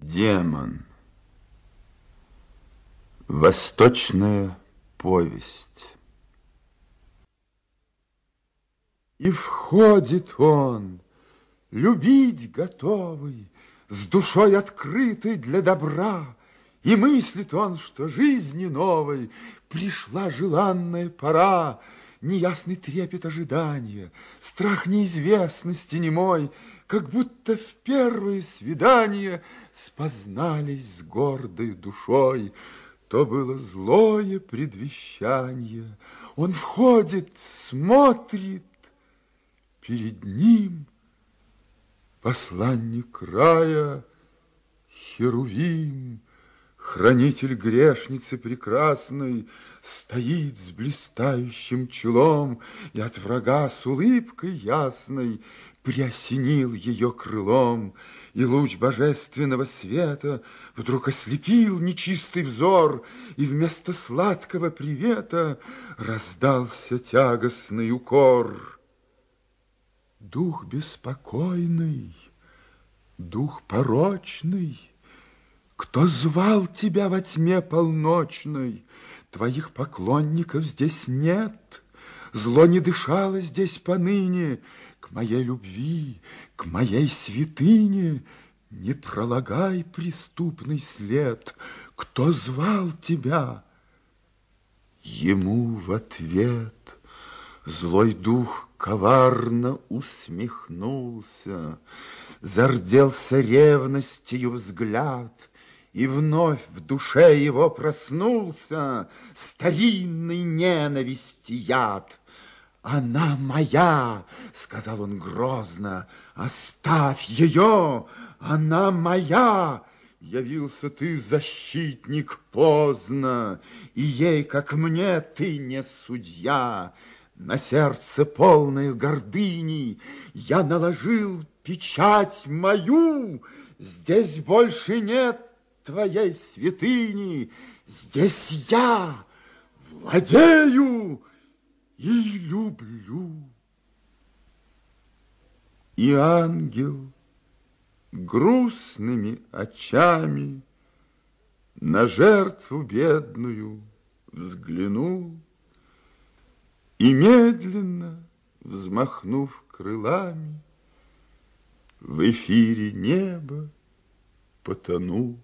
Демон. Восточная повесть. И входит он, любить готовый, С душой открытой для добра, И мыслит он, что жизни новой Пришла желанная пора, неясный трепет ожидания, страх неизвестности немой, как будто в первое свидание спознались с гордой душой. То было злое предвещание. Он входит, смотрит, перед ним посланник рая Херувим, Хранитель грешницы прекрасной Стоит с блистающим челом И от врага с улыбкой ясной Приосенил ее крылом, И луч божественного света Вдруг ослепил нечистый взор, И вместо сладкого привета Раздался тягостный укор. Дух беспокойный, дух порочный — кто звал тебя во тьме полночной? Твоих поклонников здесь нет. Зло не дышало здесь поныне. К моей любви, к моей святыне Не пролагай преступный след. Кто звал тебя? Ему в ответ злой дух коварно усмехнулся, Зарделся ревностью взгляд — и вновь в душе его проснулся старинный ненависти яд. «Она моя!» — сказал он грозно. «Оставь ее! Она моя!» Явился ты, защитник, поздно, И ей, как мне, ты не судья. На сердце полное гордыни Я наложил печать мою. Здесь больше нет твоей святыни, здесь я владею и люблю. И ангел грустными очами на жертву бедную взглянул и медленно, взмахнув крылами, в эфире неба потонул.